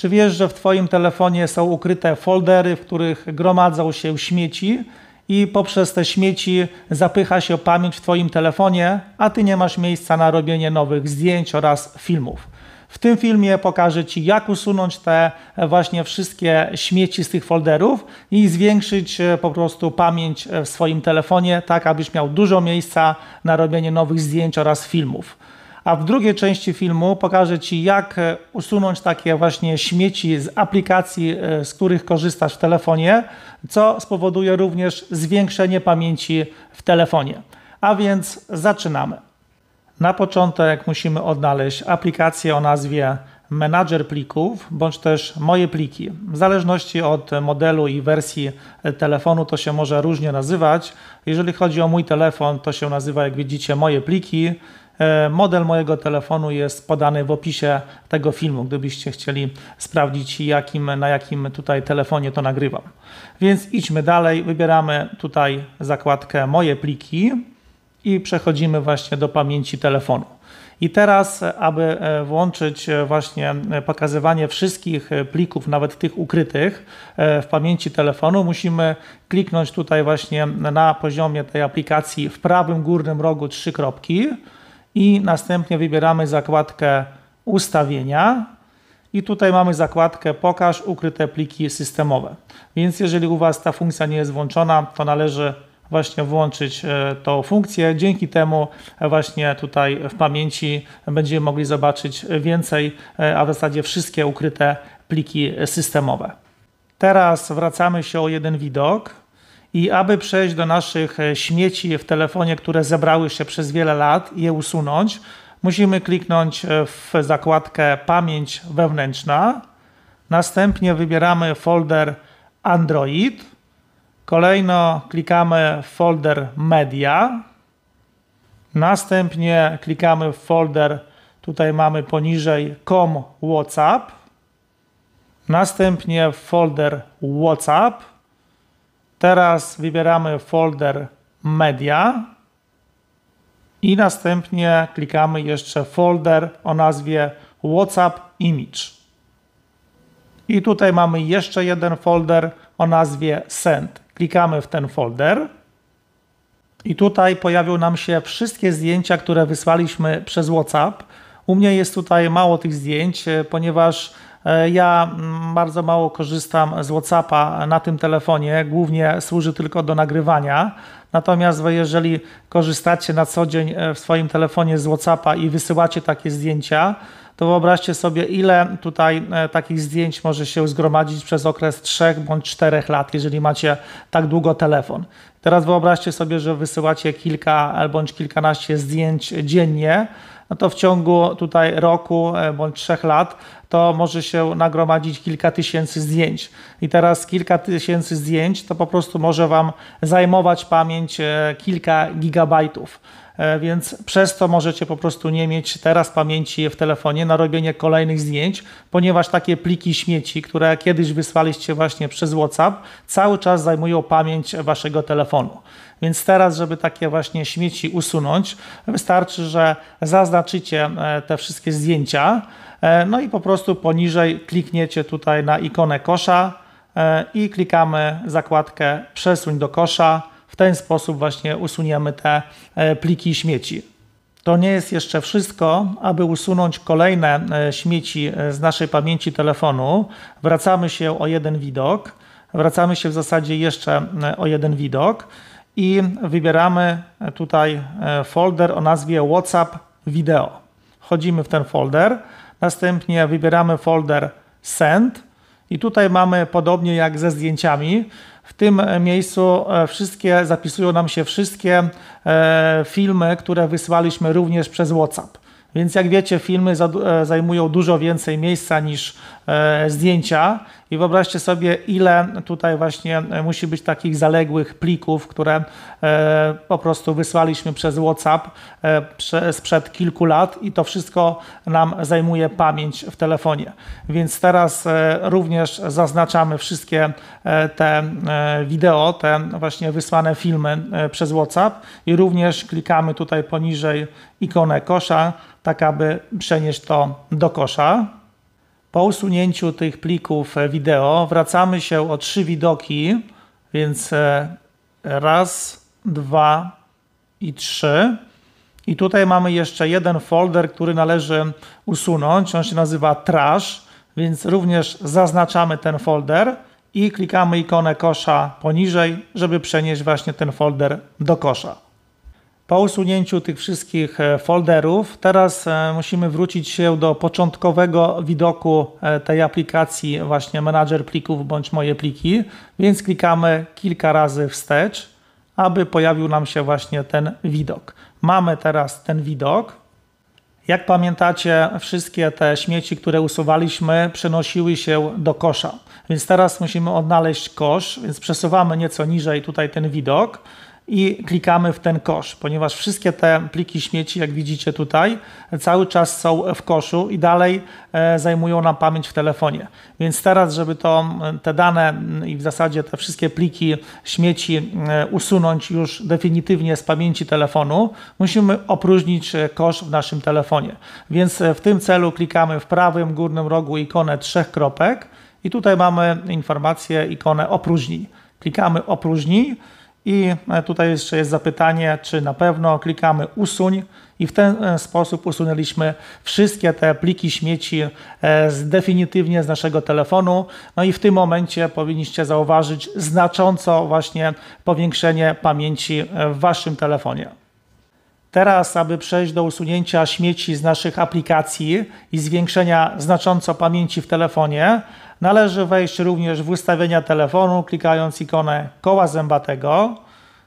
Czy wiesz, że w Twoim telefonie są ukryte foldery, w których gromadzą się śmieci i poprzez te śmieci zapycha się pamięć w Twoim telefonie, a Ty nie masz miejsca na robienie nowych zdjęć oraz filmów. W tym filmie pokażę Ci, jak usunąć te właśnie wszystkie śmieci z tych folderów i zwiększyć e, po prostu pamięć e, w swoim telefonie, tak abyś miał dużo miejsca na robienie nowych zdjęć oraz filmów. A w drugiej części filmu pokażę Ci, jak e, usunąć takie właśnie śmieci z aplikacji, e, z których korzystasz w telefonie, co spowoduje również zwiększenie pamięci w telefonie. A więc zaczynamy. Na początek musimy odnaleźć aplikację o nazwie Manager plików bądź też moje pliki. W zależności od modelu i wersji e, telefonu to się może różnie nazywać. Jeżeli chodzi o mój telefon, to się nazywa jak widzicie moje pliki. E, model mojego telefonu jest podany w opisie tego filmu, gdybyście chcieli sprawdzić, jakim, na jakim tutaj telefonie to nagrywam. Więc idźmy dalej, wybieramy tutaj zakładkę Moje pliki i przechodzimy właśnie do pamięci telefonu. I teraz, aby e, włączyć e, właśnie pokazywanie wszystkich plików, nawet tych ukrytych w pamięci telefonu, musimy kliknąć tutaj właśnie na poziomie tej aplikacji w prawym górnym rogu trzy kropki i następnie wybieramy zakładkę ustawienia i tutaj mamy zakładkę pokaż ukryte pliki systemowe. Więc jeżeli u Was ta funkcja nie jest włączona, to należy właśnie włączyć e, tą funkcję. Dzięki temu e, właśnie tutaj w pamięci będziemy mogli zobaczyć więcej, e, a w zasadzie wszystkie ukryte pliki systemowe. Teraz wracamy się o jeden widok i aby przejść do naszych e, śmieci w telefonie, które zebrały się przez wiele lat i je usunąć, musimy kliknąć e, w zakładkę Pamięć wewnętrzna. Następnie wybieramy folder Android. Kolejno klikamy w folder Media. Następnie klikamy w folder, tutaj mamy poniżej com WhatsApp. Następnie w folder WhatsApp. Teraz wybieramy folder media i następnie klikamy jeszcze folder o nazwie WhatsApp Image. I tutaj mamy jeszcze jeden folder o nazwie Send. Klikamy w ten folder. I tutaj pojawią nam się wszystkie zdjęcia, które wysłaliśmy przez WhatsApp. U mnie jest tutaj mało tych zdjęć, ponieważ E, ja mm, bardzo mało korzystam z WhatsAppa na tym telefonie, głównie służy tylko do nagrywania. Natomiast jeżeli korzystacie na co dzień e, w swoim telefonie z WhatsAppa i wysyłacie takie zdjęcia, to wyobraźcie sobie, ile tutaj e, takich zdjęć może się zgromadzić przez okres 3 bądź 4 lat, jeżeli macie tak długo telefon. Teraz wyobraźcie sobie, że wysyłacie kilka bądź kilkanaście zdjęć dziennie no to w ciągu tutaj roku e, bądź trzech lat to może się nagromadzić kilka tysięcy zdjęć. I teraz kilka tysięcy zdjęć to po prostu może Wam zajmować pamięć e, kilka gigabajtów. E, więc przez to możecie po prostu nie mieć teraz pamięci w telefonie na robienie kolejnych zdjęć, ponieważ takie pliki śmieci, które kiedyś wysłaliście właśnie przez WhatsApp, cały czas zajmują pamięć waszego telefonu. Więc teraz, żeby takie właśnie śmieci usunąć, wystarczy, że zaznaczycie e, te wszystkie zdjęcia, e, no i po prostu poniżej klikniecie tutaj na ikonę kosza i klikamy zakładkę przesuń do kosza w ten sposób właśnie usuniemy te e, pliki śmieci. To nie jest jeszcze wszystko. Aby usunąć kolejne e, śmieci e, z naszej pamięci telefonu, wracamy się o jeden widok. Wracamy się w zasadzie jeszcze o jeden widok i wybieramy tutaj folder o nazwie WhatsApp Video. Wchodzimy w ten folder, następnie wybieramy folder Send i tutaj mamy podobnie jak ze zdjęciami. W tym miejscu e, wszystkie zapisują nam się wszystkie e, filmy, które wysłaliśmy również przez WhatsApp. Więc jak wiecie, filmy e, zajmują dużo więcej miejsca niż E, zdjęcia i wyobraźcie sobie, ile tutaj właśnie e, musi być takich zaległych plików, które e, po prostu wysłaliśmy przez WhatsApp sprzed kilku lat i to wszystko nam zajmuje pamięć w telefonie. Więc teraz również zaznaczamy wszystkie te wideo, te właśnie wysłane filmy przez WhatsApp i również klikamy tutaj poniżej ikonę kosza, tak aby przenieść to do kosza. Po usunięciu tych plików e, wideo wracamy się o trzy widoki, więc e, raz, dwa i trzy. I tutaj mamy jeszcze jeden folder, który należy usunąć. On się nazywa trash, więc również zaznaczamy ten folder i klikamy ikonę kosza poniżej, żeby przenieść właśnie ten folder do kosza. Po usunięciu tych wszystkich e, folderów, teraz e, musimy wrócić się do początkowego widoku e, tej aplikacji, właśnie menadżer plików bądź moje pliki, więc klikamy kilka razy wstecz, aby pojawił nam się właśnie ten widok. Mamy teraz ten widok. Jak pamiętacie, wszystkie te śmieci, które usuwaliśmy, przenosiły się do kosza. Więc teraz musimy odnaleźć kosz, więc przesuwamy nieco niżej tutaj ten widok i klikamy w ten kosz, ponieważ wszystkie te pliki śmieci, jak widzicie tutaj, cały czas są w koszu i dalej e, zajmują nam pamięć w telefonie. Więc teraz, żeby to, te dane i w zasadzie te wszystkie pliki śmieci usunąć już definitywnie z pamięci telefonu, musimy opróżnić e, kosz w naszym telefonie. Więc e, w tym celu klikamy w prawym górnym rogu ikonę trzech kropek i tutaj mamy informację, ikonę opróżnij. Klikamy opróżnij i e, tutaj jeszcze jest zapytanie, czy na pewno klikamy usuń i w ten e, sposób usunęliśmy wszystkie te pliki śmieci e, z, definitywnie z naszego telefonu. No i w tym momencie powinniście zauważyć znacząco właśnie powiększenie pamięci w waszym telefonie. Teraz, aby przejść do usunięcia śmieci z naszych aplikacji i zwiększenia znacząco pamięci w telefonie, należy wejść również w ustawienia telefonu, klikając ikonę koła zębatego.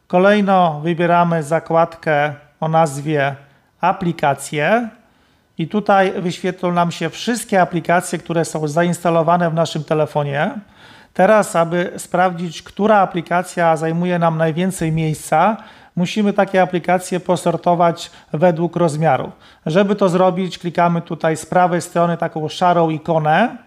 Kolejno wybieramy zakładkę o nazwie aplikacje i tutaj wyświetlą nam się wszystkie aplikacje, które są zainstalowane w naszym telefonie. Teraz, aby sprawdzić, która aplikacja zajmuje nam najwięcej miejsca, musimy takie aplikacje posortować według rozmiaru. Żeby to zrobić, klikamy tutaj z prawej strony taką szarą ikonę.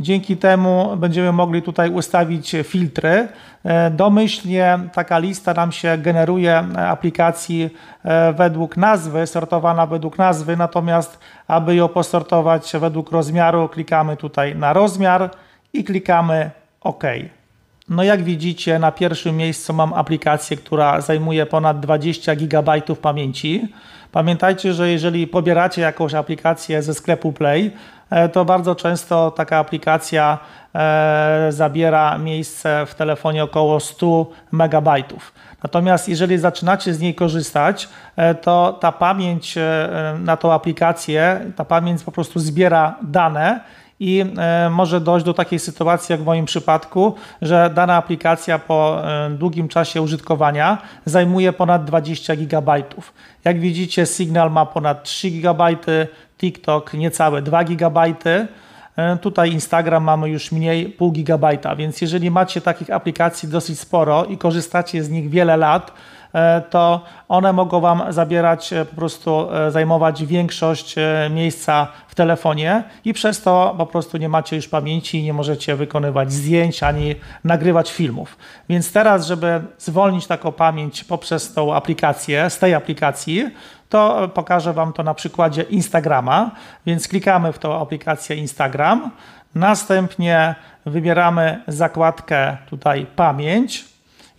Dzięki temu będziemy mogli tutaj ustawić filtry. E, domyślnie taka lista nam się generuje e, aplikacji e, według nazwy, sortowana według nazwy, natomiast aby ją posortować według rozmiaru, klikamy tutaj na rozmiar i klikamy OK. No jak widzicie, na pierwszym miejscu mam aplikację, która zajmuje ponad 20 GB pamięci. Pamiętajcie, że jeżeli pobieracie jakąś aplikację ze sklepu Play, e, to bardzo często taka aplikacja e, zabiera miejsce w telefonie około 100 MB. Natomiast jeżeli zaczynacie z niej korzystać, e, to ta pamięć na tą aplikację, ta pamięć po prostu zbiera dane i e, może dojść do takiej sytuacji, jak w moim przypadku, że dana aplikacja po e, długim czasie użytkowania zajmuje ponad 20 GB. Jak widzicie, Signal ma ponad 3 GB, TikTok niecałe 2 GB. E, tutaj Instagram mamy już mniej pół gigabajta, więc jeżeli macie takich aplikacji dosyć sporo i korzystacie z nich wiele lat, E, to one mogą Wam zabierać, e, po prostu e, zajmować większość miejsca w telefonie i przez to po prostu nie macie już pamięci i nie możecie wykonywać zdjęć ani nagrywać filmów. Więc teraz, żeby zwolnić taką pamięć poprzez tą aplikację, z tej aplikacji, to pokażę Wam to na przykładzie Instagrama. Więc klikamy w tą aplikację Instagram, następnie wybieramy zakładkę tutaj pamięć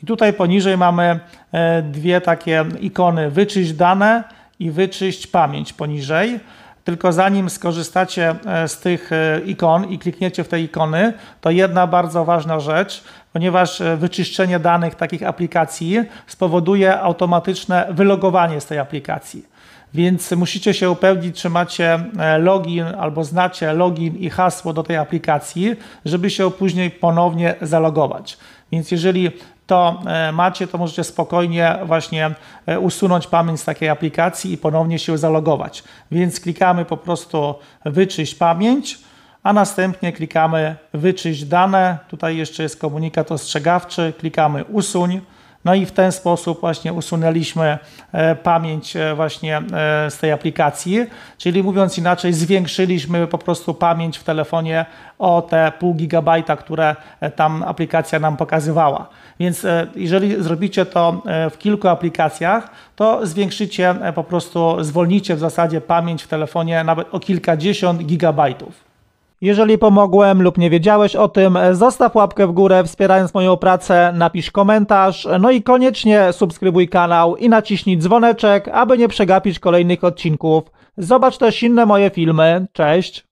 i tutaj poniżej mamy e, dwie takie ikony: wyczyść dane i wyczyść pamięć poniżej. Tylko zanim skorzystacie e, z tych e, ikon i klikniecie w te ikony, to jedna bardzo ważna rzecz, ponieważ wyczyszczenie danych takich aplikacji spowoduje automatyczne wylogowanie z tej aplikacji. Więc musicie się upewnić, czy macie login albo znacie login i hasło do tej aplikacji, żeby się później ponownie zalogować. Więc jeżeli to e, macie, to możecie spokojnie właśnie e, usunąć pamięć z takiej aplikacji i ponownie się zalogować. Więc klikamy po prostu wyczyść pamięć, a następnie klikamy wyczyść dane. Tutaj jeszcze jest komunikat ostrzegawczy, klikamy usuń. No i w ten sposób właśnie usunęliśmy e, pamięć e, właśnie e, z tej aplikacji, czyli mówiąc inaczej, zwiększyliśmy po prostu pamięć w telefonie o te pół gigabajta, które tam aplikacja nam pokazywała. Więc jeżeli zrobicie to w kilku aplikacjach, to zwiększycie po prostu, zwolnicie w zasadzie pamięć w telefonie nawet o kilkadziesiąt gigabajtów. Jeżeli pomogłem lub nie wiedziałeś o tym, zostaw łapkę w górę wspierając moją pracę, napisz komentarz, no i koniecznie subskrybuj kanał i naciśnij dzwoneczek, aby nie przegapić kolejnych odcinków. Zobacz też inne moje filmy. Cześć!